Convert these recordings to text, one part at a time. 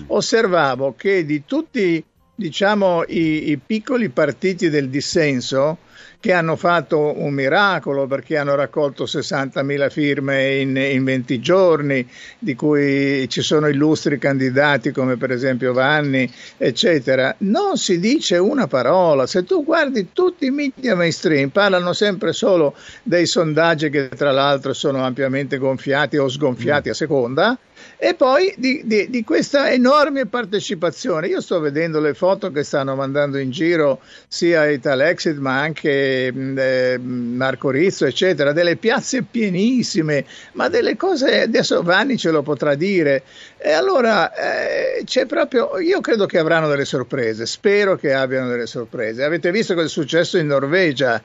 Mm. osservavo che di tutti diciamo, i, i piccoli partiti del dissenso che hanno fatto un miracolo perché hanno raccolto 60.000 firme in, in 20 giorni, di cui ci sono illustri candidati come per esempio Vanni, eccetera. Non si dice una parola. Se tu guardi tutti i media mainstream, parlano sempre solo dei sondaggi che tra l'altro sono ampiamente gonfiati o sgonfiati a seconda e poi di, di, di, questa enorme partecipazione. Io sto vedendo le foto che stanno mandando in giro sia Italexit ma anche Ehm, ehm, Marco Rizzo, eccetera, delle piazze pienissime, ma delle cose, adesso Vanni ce lo potrà dire. E allora eh, c'è proprio, io credo che avranno delle sorprese, spero che abbiano delle sorprese. Avete visto cosa è successo in Norvegia?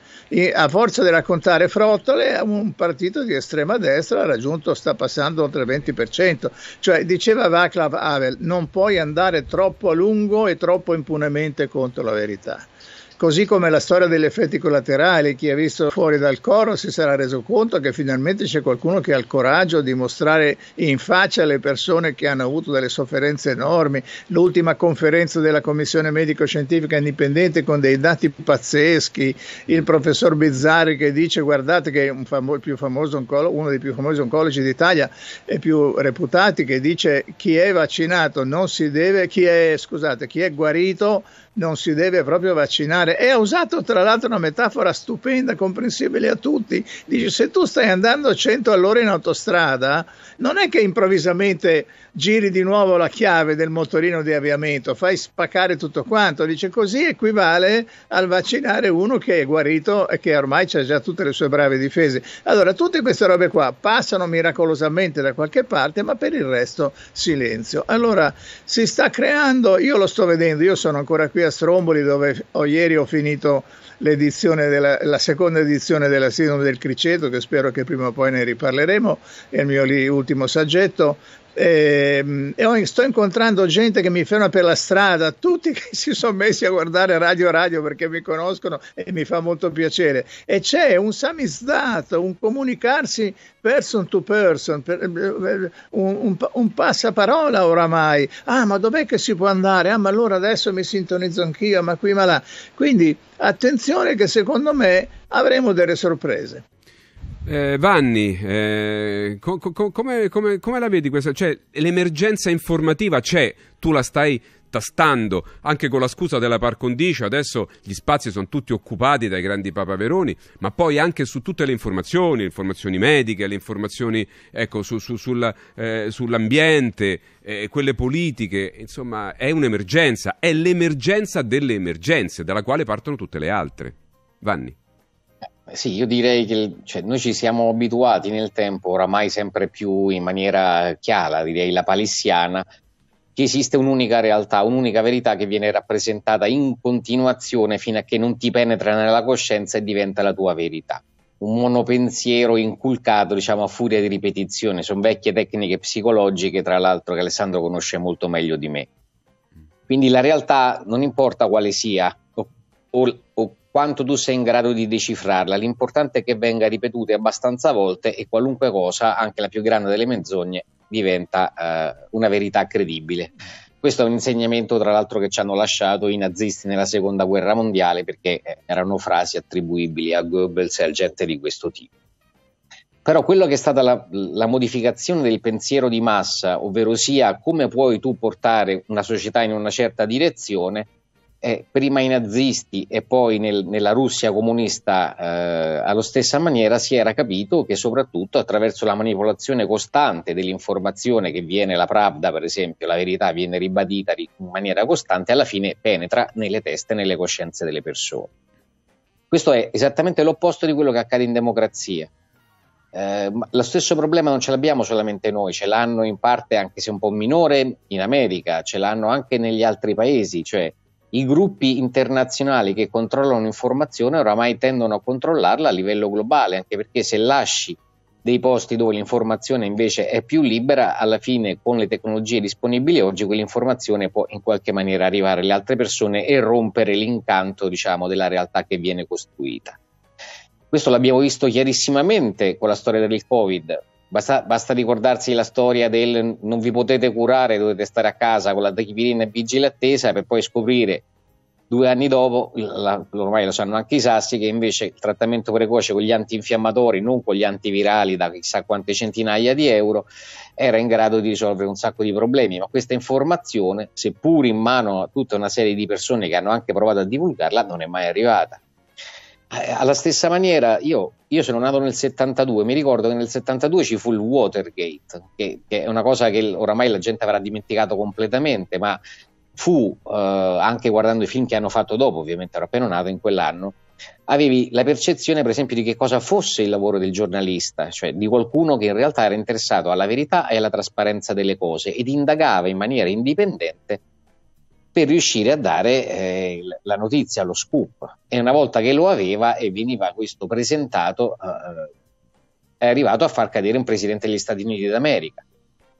a forza di raccontare frottole, un partito di estrema destra ha raggiunto, sta passando oltre il 20%. Cioè, diceva Vaclav Havel, non puoi andare troppo a lungo e troppo impunemente contro la verità. Così come la storia degli effetti collaterali, chi ha visto fuori dal coro si sarà reso conto che finalmente c'è qualcuno che ha il coraggio di mostrare in faccia le persone che hanno avuto delle sofferenze enormi. L'ultima conferenza della Commissione Medico-Scientifica Indipendente con dei dati pazzeschi, il professor Bizzari che dice guardate che un famo- oncolo- uno dei più famosi oncologi d'Italia e più reputati che dice chi è vaccinato non si deve, chi è, scusate, chi è guarito non si deve proprio vaccinare fare e ha usato tra l'altro una metafora stupenda, comprensibile a tutti. Dice se tu stai andando a 100 all'ora in autostrada, non è che improvvisamente giri di nuovo la chiave del motorino di avviamento, fai spaccare tutto quanto. Dice così equivale al vaccinare uno che è guarito e che ormai ha già tutte le sue brave difese. Allora, tutte queste robe qua passano miracolosamente da qualche parte, ma per il resto silenzio. Allora, si sta creando, io lo sto vedendo, io sono ancora qui a Stromboli dove ho ieri ho finito della, la seconda edizione della Sindrome del Criceto, che spero che prima o poi ne riparleremo, è il mio lì, ultimo saggetto, Ehm, e, e sto incontrando gente che mi ferma per la strada, tutti che si sono messi a guardare Radio Radio perché mi conoscono e mi fa molto piacere. E c'è un samizdat, un comunicarsi person to person, per, eh, un, un, un, passaparola oramai. Ah, ma dov'è che si può andare? Ah, ma allora adesso mi sintonizzo anch'io, ma qui ma là. Quindi attenzione che secondo me avremo delle sorprese. Eh, Vanni, eh, co- co- come, come, come, la vedi questa? Cioè, l'emergenza informativa c'è, tu la stai tastando, anche con la scusa della par condicio, adesso gli spazi sono tutti occupati dai grandi papaveroni, ma poi anche su tutte le informazioni, le informazioni mediche, le informazioni ecco, su, su, sulla, eh, sull'ambiente, eh, quelle politiche, insomma è un'emergenza, è l'emergenza delle emergenze, dalla quale partono tutte le altre. Vanni. Eh sì, io direi che cioè, noi ci siamo abituati nel tempo, oramai sempre più in maniera chiara, direi la palissiana, che esiste un'unica realtà, un'unica verità che viene rappresentata in continuazione fino a che non ti penetra nella coscienza e diventa la tua verità. Un monopensiero inculcato, diciamo, a furia di ripetizione. Sono vecchie tecniche psicologiche, tra l'altro, che Alessandro conosce molto meglio di me. Quindi la realtà non importa quale sia o, o, o quanto tu sei in grado di decifrarla. L'importante è che venga ripetuta abbastanza volte e qualunque cosa, anche la più grande delle menzogne, diventa eh, una verità credibile. Questo è un insegnamento, tra l'altro, che ci hanno lasciato i nazisti nella seconda guerra mondiale perché eh, erano frasi attribuibili a Goebbels e a gente di questo tipo. Però quello che è stata la, la modificazione del pensiero di massa, ovvero sia come puoi tu portare una società in una certa direzione, eh, prima i nazisti e poi nel, nella Russia comunista eh, allo stessa maniera si era capito che soprattutto attraverso la manipolazione costante dell'informazione che viene la Pravda, per esempio, la verità viene ribadita in maniera costante, alla fine penetra nelle teste e nelle coscienze delle persone. Questo è esattamente l'opposto di quello che accade in democrazia. Eh, lo stesso problema non ce l'abbiamo solamente noi, ce l'hanno in parte, anche se un po' minore, in America, ce l'hanno anche negli altri paesi, cioè i gruppi internazionali che controllano l'informazione oramai tendono a controllarla a livello globale, anche perché se lasci dei posti dove l'informazione invece è più libera, alla fine con le tecnologie disponibili oggi quell'informazione può in qualche maniera arrivare alle altre persone e rompere l'incanto, diciamo, della realtà che viene costruita. Questo l'abbiamo visto chiarissimamente con la storia del Covid. Basta, basta, ricordarsi la storia del non vi potete curare, dovete stare a casa con la dachipirina e vigile attesa per poi scoprire due anni dopo, la, ormai lo sanno anche i sassi, che invece il trattamento precoce con gli antinfiammatori, non con gli antivirali da chissà quante centinaia di euro, era in grado di risolvere un sacco di problemi. Ma questa informazione, seppur in mano a tutta una serie di persone che hanno anche provato a divulgarla, non è mai arrivata. Eh, alla stessa maniera, io, io, sono nato nel 72, mi ricordo che nel 72 ci fu il Watergate, che, che è una cosa che oramai la gente avrà dimenticato completamente, ma fu, eh, anche guardando i film che hanno fatto dopo, ovviamente ero appena nato in quell'anno, avevi la percezione per esempio di che cosa fosse il lavoro del giornalista, cioè di qualcuno che in realtà era interessato alla verità e alla trasparenza delle cose ed indagava in maniera indipendente per riuscire a dare eh, la notizia, lo scoop. E una volta che lo aveva e veniva questo presentato, eh, è arrivato a far cadere un presidente degli Stati Uniti d'America.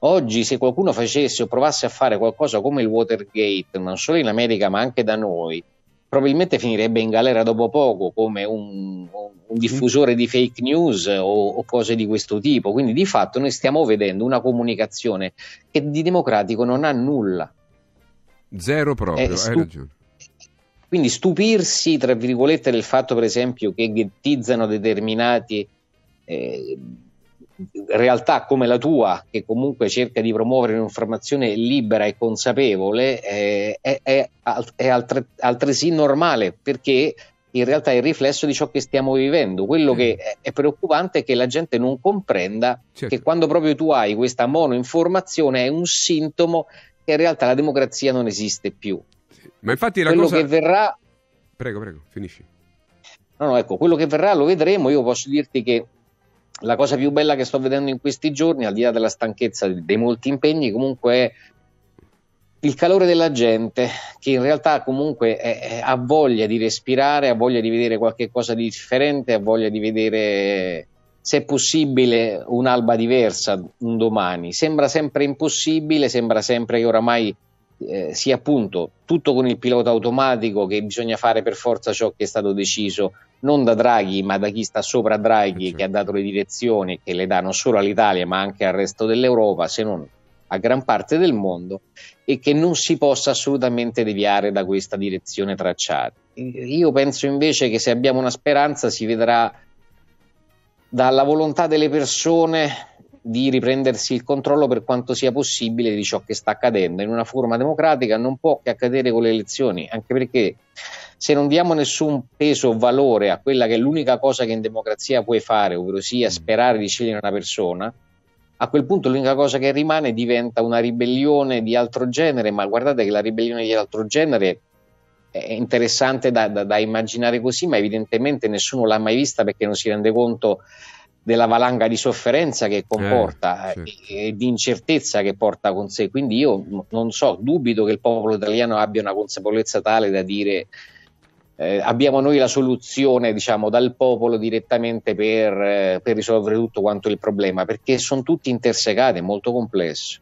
Oggi, se qualcuno facesse o provasse a fare qualcosa come il Watergate, non solo in America ma anche da noi, probabilmente finirebbe in galera dopo poco come un, un diffusore di fake news o, o, cose di questo tipo. Quindi di fatto noi stiamo vedendo una comunicazione che di democratico non ha nulla. Zero proprio, stu- eh, hai ragione. Quindi stupirsi, tra virgolette, del fatto, per esempio, che ghettizzano determinate eh, realtà come la tua, che comunque cerca di promuovere un'informazione libera e consapevole, eh, è, è, è altre- altresì normale, perché in realtà è il riflesso di ciò che stiamo vivendo. Quello eh. che è preoccupante è che la gente non comprenda certo. che quando proprio tu hai questa monoinformazione è un sintomo in realtà la democrazia non esiste più. Sì. Ma infatti la quello cosa... che verrà... Prego, prego, finisci. No, no, ecco, quello che verrà lo vedremo. Io posso dirti che la cosa più bella che sto vedendo in questi giorni, al di là della stanchezza dei molti impegni, comunque è il calore della gente che in realtà comunque è, è, ha voglia di respirare, ha voglia di vedere qualche cosa di differente, ha voglia di vedere se possibile un'alba diversa un domani. Sembra sempre impossibile, sembra sempre che oramai eh, sia appunto tutto con il pilota automatico che bisogna fare per forza ciò che è stato deciso non da Draghi ma da chi sta sopra Draghi certo. che ha certo. dato le direzioni che le dà non solo all'Italia ma anche al resto dell'Europa se non a gran parte del mondo e che non si possa assolutamente deviare da questa direzione tracciata. Io penso invece che se abbiamo una speranza si vedrà dalla volontà delle persone di riprendersi il controllo per quanto sia possibile di ciò che sta accadendo. In una forma democratica non può che accadere con le elezioni, anche perché se non diamo nessun peso o valore a quella che è l'unica cosa che in democrazia puoi fare, ovvero sia mm. sperare di scegliere una persona, a quel punto l'unica cosa che rimane diventa una ribellione di altro genere, ma guardate che la ribellione di altro genere è interessante da, da, da, immaginare così, ma evidentemente nessuno l'ha mai vista perché non si rende conto della valanga di sofferenza che comporta eh, sì. e, eh, e, di incertezza che porta con sé. Quindi io non so, dubito che il popolo italiano abbia una consapevolezza tale da dire eh, abbiamo noi la soluzione, diciamo, dal popolo direttamente per, eh, per risolvere tutto quanto il problema, perché sono tutti intersecati, è molto complesso.